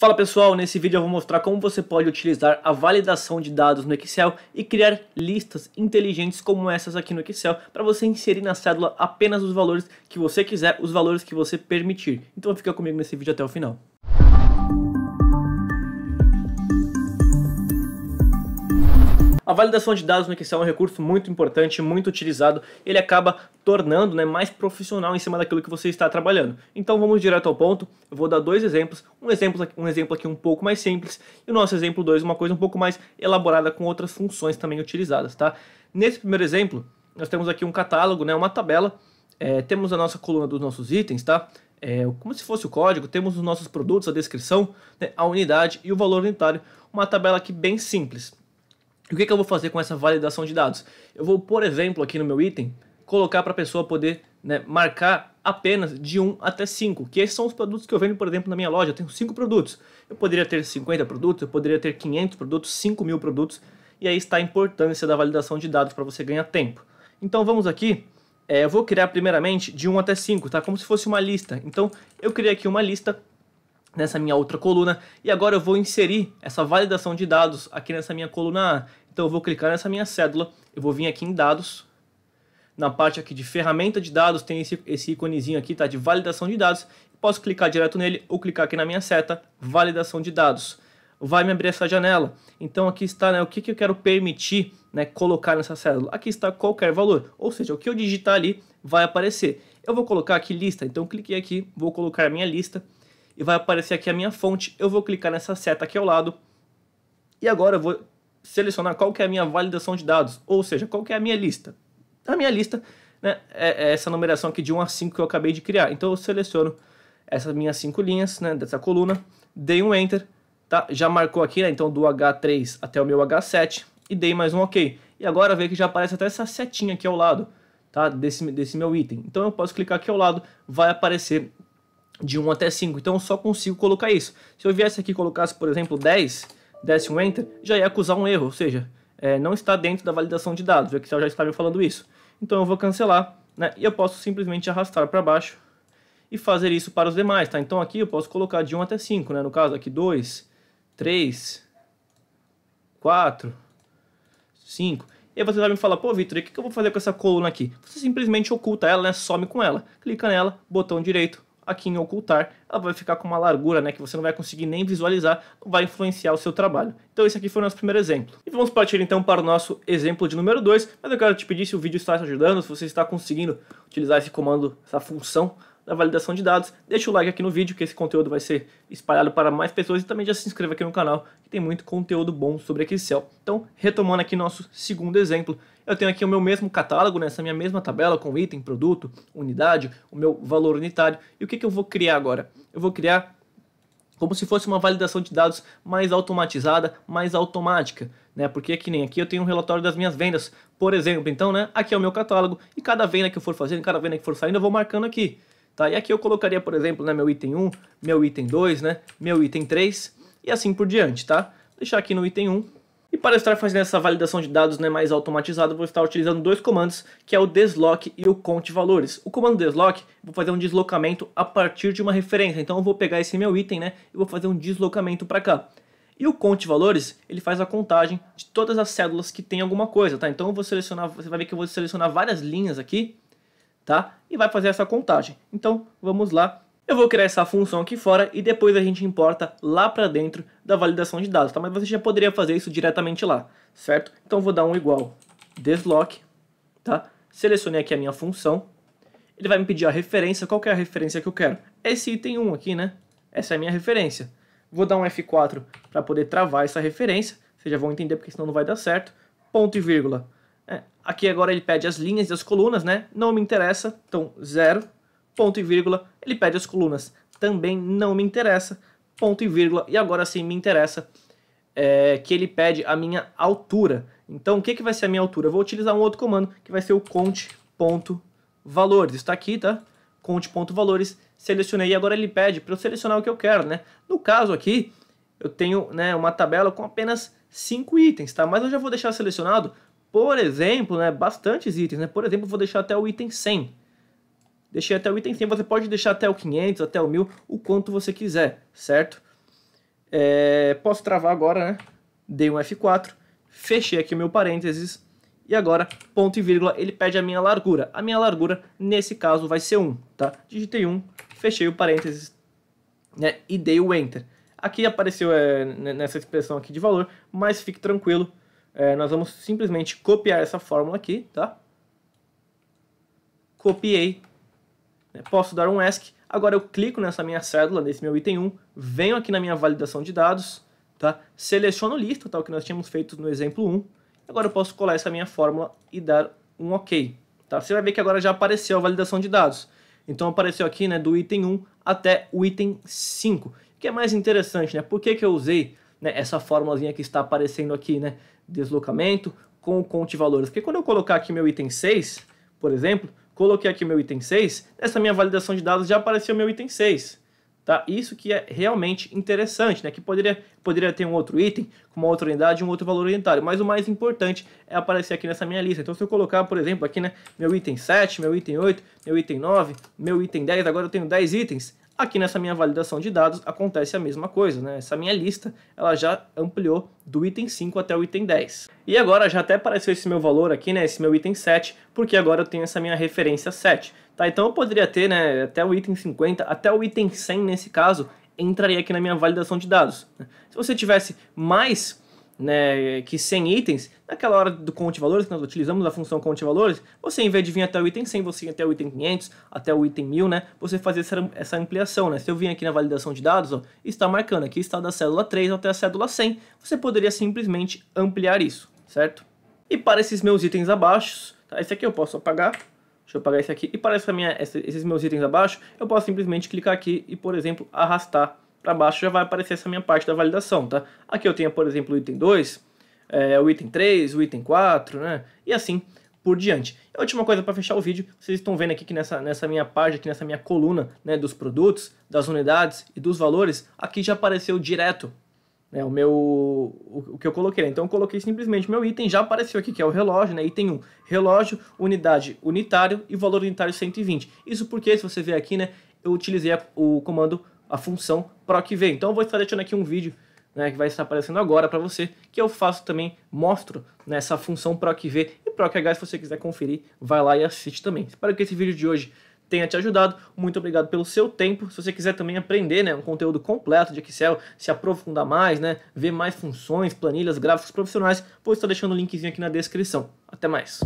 Fala pessoal, nesse vídeo eu vou mostrar como você pode utilizar a validação de dados no Excel e criar listas inteligentes como essas aqui no Excel para você inserir na cédula apenas os valores que você quiser, os valores que você permitir. Então fica comigo nesse vídeo até o final. A validação de dados no Excel é um recurso muito importante, muito utilizado. Ele acaba tornando né, mais profissional em cima daquilo que você está trabalhando. Então vamos direto ao ponto. Eu vou dar dois exemplos. Um exemplo, um exemplo aqui um pouco mais simples e o nosso exemplo 2 uma coisa um pouco mais elaborada com outras funções também utilizadas. Tá? Nesse primeiro exemplo, nós temos aqui um catálogo, né, uma tabela. É, temos a nossa coluna dos nossos itens, tá? É, como se fosse o código, temos os nossos produtos, a descrição, né, a unidade e o valor unitário. Uma tabela aqui bem simples. E o que, que eu vou fazer com essa validação de dados? Eu vou, por exemplo, aqui no meu item, colocar para a pessoa poder né, marcar apenas de 1 até 5, que esses são os produtos que eu vendo, por exemplo, na minha loja. Eu tenho 5 produtos. Eu poderia ter 50 produtos, eu poderia ter 500 produtos, 5 mil produtos. E aí está a importância da validação de dados para você ganhar tempo. Então vamos aqui. É, eu vou criar primeiramente de 1 até 5, tá? Como se fosse uma lista. Então eu criei aqui uma lista nessa minha outra coluna e agora eu vou inserir essa validação de dados aqui nessa minha coluna A. Então eu vou clicar nessa minha cédula, eu vou vir aqui em dados, na parte aqui de ferramenta de dados tem esse, esse iconezinho aqui tá, de validação de dados, posso clicar direto nele ou clicar aqui na minha seta, validação de dados. Vai me abrir essa janela. Então aqui está né, o que, que eu quero permitir né, colocar nessa célula. Aqui está qualquer valor, ou seja, o que eu digitar ali vai aparecer. Eu vou colocar aqui lista, então cliquei aqui, vou colocar a minha lista, e vai aparecer aqui a minha fonte. Eu vou clicar nessa seta aqui ao lado e agora eu vou selecionar qual que é a minha validação de dados, ou seja, qual que é a minha lista. A minha lista né, é, é essa numeração aqui de 1 a 5 que eu acabei de criar. Então eu seleciono essas minhas cinco linhas né, dessa coluna, dei um Enter, tá? já marcou aqui, né, então do H3 até o meu H7 e dei mais um OK. E agora vê que já aparece até essa setinha aqui ao lado tá? desse, desse meu item. Então eu posso clicar aqui ao lado, vai aparecer de 1 até 5. Então eu só consigo colocar isso. Se eu viesse aqui e colocasse, por exemplo, 10, desse um Enter, já ia acusar um erro, ou seja, é, não está dentro da validação de dados. O Excel já está me falando isso. Então eu vou cancelar né, e eu posso simplesmente arrastar para baixo e fazer isso para os demais. Tá? Então aqui eu posso colocar de 1 até 5, né? no caso aqui 2, 3, 4, 5. E aí você vai me falar, pô, Vitor, o que eu vou fazer com essa coluna aqui? Você simplesmente oculta ela, né? some com ela. Clica nela, botão direito, aqui em ocultar, ela vai ficar com uma largura né, que você não vai conseguir nem visualizar, não vai influenciar o seu trabalho. Então esse aqui foi o nosso primeiro exemplo. E vamos partir então para o nosso exemplo de número 2, mas eu quero te pedir se o vídeo está te ajudando, se você está conseguindo utilizar esse comando, essa função da validação de dados. Deixa o like aqui no vídeo, que esse conteúdo vai ser espalhado para mais pessoas e também já se inscreva aqui no canal, que tem muito conteúdo bom sobre Excel. Então, retomando aqui nosso segundo exemplo, eu tenho aqui o meu mesmo catálogo, nessa né? minha mesma tabela com item, produto, unidade, o meu valor unitário. E o que, que eu vou criar agora? Eu vou criar como se fosse uma validação de dados mais automatizada, mais automática, né? Porque que nem aqui eu tenho um relatório das minhas vendas, por exemplo. Então, né? Aqui é o meu catálogo e cada venda que eu for fazendo, cada venda que for saindo, eu vou marcando aqui, tá? E aqui eu colocaria, por exemplo, né, meu item 1, meu item 2, né, meu item 3 e assim por diante, tá? Deixar aqui no item 1 e para estar fazendo essa validação de dados né, mais automatizada, vou estar utilizando dois comandos, que é o deslock e o count valores. O comando deslock, vou fazer um deslocamento a partir de uma referência. Então eu vou pegar esse meu item né, e vou fazer um deslocamento para cá. E o count valores, ele faz a contagem de todas as células que tem alguma coisa, tá? Então eu vou selecionar, você vai ver que eu vou selecionar várias linhas aqui, tá? E vai fazer essa contagem. Então, vamos lá eu vou criar essa função aqui fora e depois a gente importa lá para dentro da validação de dados, tá? Mas você já poderia fazer isso diretamente lá, certo? Então vou dar um igual deslock, tá? Selecionei aqui a minha função. Ele vai me pedir a referência, qual é a referência que eu quero? Esse item 1 aqui, né? Essa é a minha referência. Vou dar um F4 para poder travar essa referência. Vocês já vão entender porque senão não vai dar certo. Ponto e vírgula. É. Aqui agora ele pede as linhas e as colunas, né? Não me interessa, então zero ponto e vírgula, ele pede as colunas. Também não me interessa, ponto e vírgula, e agora sim me interessa é, que ele pede a minha altura. Então, o que, que vai ser a minha altura? Eu vou utilizar um outro comando, que vai ser o count.valores. Está aqui, tá? count.valores, selecionei. E agora ele pede para eu selecionar o que eu quero, né? No caso aqui, eu tenho né, uma tabela com apenas 5 itens, tá? Mas eu já vou deixar selecionado, por exemplo, né, bastantes itens, né? Por exemplo, vou deixar até o item 100. Deixei até o item 100, você pode deixar até o 500, até o 1000, o quanto você quiser, certo? É, posso travar agora, né? Dei um F4, fechei aqui o meu parênteses, e agora, ponto e vírgula, ele pede a minha largura. A minha largura, nesse caso, vai ser 1, tá? Digitei 1, fechei o parênteses, né? E dei o Enter. Aqui apareceu é, nessa expressão aqui de valor, mas fique tranquilo, é, nós vamos simplesmente copiar essa fórmula aqui, tá? Copiei, né? Posso dar um ESC. Agora eu clico nessa minha cédula, nesse meu item 1, venho aqui na minha validação de dados, tá? seleciono lista, tal tá? que nós tínhamos feito no exemplo 1. Agora eu posso colar essa minha fórmula e dar um OK. Tá? Você vai ver que agora já apareceu a validação de dados. Então apareceu aqui né, do item 1 até o item 5. O que é mais interessante, né? Por que, que eu usei né, essa fórmulazinha que está aparecendo aqui, né? Deslocamento com o conte valores. Porque quando eu colocar aqui meu item 6, por exemplo, coloquei aqui o meu item 6, nessa minha validação de dados já apareceu meu item 6. Tá? Isso que é realmente interessante, né? que poderia, poderia ter um outro item, com uma outra unidade, um outro valor unitário, mas o mais importante é aparecer aqui nessa minha lista. Então se eu colocar, por exemplo, aqui né, meu item 7, meu item 8, meu item 9, meu item 10, agora eu tenho 10 itens, Aqui nessa minha validação de dados acontece a mesma coisa, né? Essa minha lista, ela já ampliou do item 5 até o item 10. E agora já até apareceu esse meu valor aqui, né? Esse meu item 7, porque agora eu tenho essa minha referência 7. Tá, então eu poderia ter, né, até o item 50, até o item 100 nesse caso, entraria aqui na minha validação de dados. Né? Se você tivesse mais né, que 100 itens, naquela hora do conte valores, que nós utilizamos a função conte valores, você em vez de vir até o item 100, você ir até o item 500, até o item 1000, né, você fazer essa, essa ampliação, né, se eu vim aqui na validação de dados, ó, está marcando aqui, está da célula 3 até a célula 100, você poderia simplesmente ampliar isso, certo? E para esses meus itens abaixo, tá, esse aqui eu posso apagar, Deixa eu apagar esse aqui. E para essa minha, esses meus itens abaixo, eu posso simplesmente clicar aqui e, por exemplo, arrastar para baixo já vai aparecer essa minha parte da validação, tá? Aqui eu tenho, por exemplo, o item 2, é, o item 3, o item 4, né? E assim por diante. E a última coisa para fechar o vídeo, vocês estão vendo aqui que nessa, nessa minha página, aqui nessa minha coluna né, dos produtos, das unidades e dos valores, aqui já apareceu direto né, o meu o, o que eu coloquei. Né? Então eu coloquei simplesmente meu item, já apareceu aqui que é o relógio, né, item 1, relógio, unidade unitário e valor unitário 120. Isso porque, se você ver aqui, né, eu utilizei o comando a função PROC V. Então eu vou estar deixando aqui um vídeo né, que vai estar aparecendo agora para você, que eu faço também, mostro nessa né, função PROC V e PROC H, se você quiser conferir, vai lá e assiste também. Espero que esse vídeo de hoje tenha te ajudado. Muito obrigado pelo seu tempo. Se você quiser também aprender né, um conteúdo completo de Excel, se aprofundar mais, né, ver mais funções, planilhas, gráficos profissionais, vou estar deixando o linkzinho aqui na descrição. Até mais!